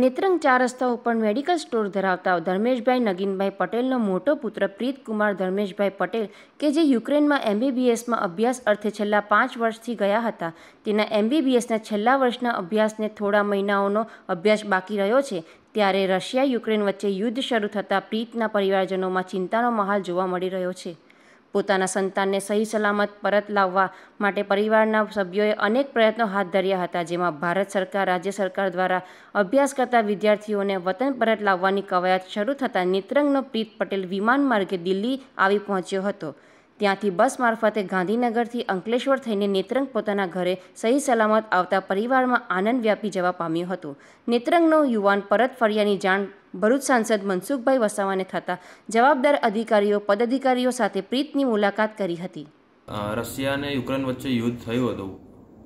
નેત્રંગ ચાર રસ્તા ઉપર મેડિકલ સ્ટોર ધરાવતા ધર્મેશભાઈ નગીનભાઈ પટેલનો મોટો પુત્ર પ્રીતકુમાર ધર્મેશભાઈ પટેલ કે જે યુક્રેનમાં એમબીબીએસમાં અભ્યાસ અર્થે છેલ્લા પાંચ વર્ષથી ગયા હતા તેના એમબીબીએસના છેલ્લા વર્ષના અભ્યાસને થોડા મહિનાઓનો અભ્યાસ બાકી રહ્યો છે ત્યારે રશિયા યુક્રેન વચ્ચે યુદ્ધ શરૂ થતાં પ્રીતના પરિવારજનોમાં ચિંતાનો માહોલ જોવા મળી રહ્યો છે પોતાના સંતાનને સહી સલામત પરત લાવવા માટે પરિવારના સભ્યોએ અનેક પ્રયત્નો હાથ ધર્યા હતા જેમાં ભારત સરકાર રાજ્ય સરકાર દ્વારા અભ્યાસ કરતા વિદ્યાર્થીઓને વતન પરત લાવવાની કવાયત શરૂ થતાં નેત્રંગનો પ્રીત પટેલ વિમાન માર્ગે દિલ્હી આવી પહોંચ્યો હતો ત્યાંથી બસ મારફતે ગાંધીનગરથી અંકલેશ્વર થઈને નેત્રંગ પોતાના ઘરે સહી સલામત આવતા પરિવારમાં આનંદ વ્યાપી જવા પામ્યું હતું નેત્રંગનો યુવાન પરત ફર્યાની જાણ ભરૂચ સાંસદ મનસુખભાઈ વસાવાને થતા જવાબદાર અધિકારીઓ પદાધિકારીઓ સાથે પ્રીતની મુલાકાત કરી હતી રશિયા અને યુક્રેન વચ્ચે યુદ્ધ થયું હતું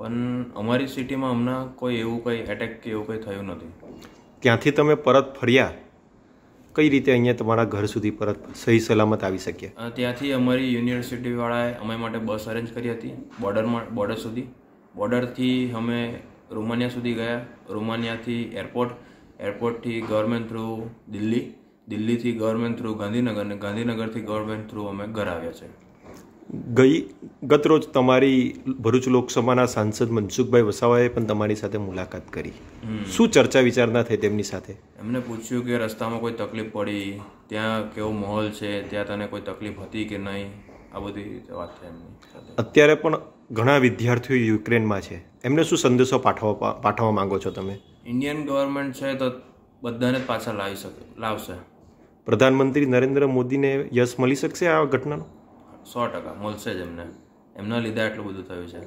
પણ અમારી સિટીમાં હમણાં કોઈ એવું કંઈ એટેક કે એવું કંઈ થયું નથી ત્યાંથી તમે પરત ફર્યા કઈ રીતે અહીંયા તમારા ઘર સુધી પરત સહી સલામત આવી શકીએ ત્યાંથી અમારી યુનિવર્સિટીવાળાએ અમે માટે બસ અરેન્જ કરી હતી બોર્ડરમાં બોર્ડર સુધી બોર્ડરથી અમે રોમાનિયા સુધી ગયા રોમાનિયાથી એરપોર્ટ એરપોર્ટથી ગવર્મેન્ટ થ્રુ દિલ્હી દિલ્હીથી ગવર્મેન્ટ થ્રુ ગાંધીનગર અને ગાંધીનગરથી ગવર્મેન્ટ થ્રુ અમે ઘર આવ્યા છે ગઈ ગતરોજ તમારી ભરૂચ લોકસભાના સાંસદ મનસુખભાઈ વસાવાએ પણ તમારી સાથે મુલાકાત કરી શું ચર્ચા વિચારણા થઈ તેમની સાથે એમને પૂછ્યું કે રસ્તામાં કોઈ તકલીફ પડી ત્યાં કેવો માહોલ છે ત્યાં તને કોઈ તકલીફ હતી કે નહીં આ બધી વાત થઈ એમની અત્યારે પણ ઘણા વિદ્યાર્થીઓ યુક્રેનમાં છે એમને શું સંદેશો પાઠવવા પાઠવવા માંગો છો તમે ઇન્ડિયન ગવર્મેન્ટ છે તો બધાને પાછા લાવી શકે લાવશે પ્રધાનમંત્રી નરેન્દ્ર મોદીને યશ મળી શકશે આ ઘટનાનો સો ટકા મળશે જ એમને એમના લીધે આટલું બધું થયું છે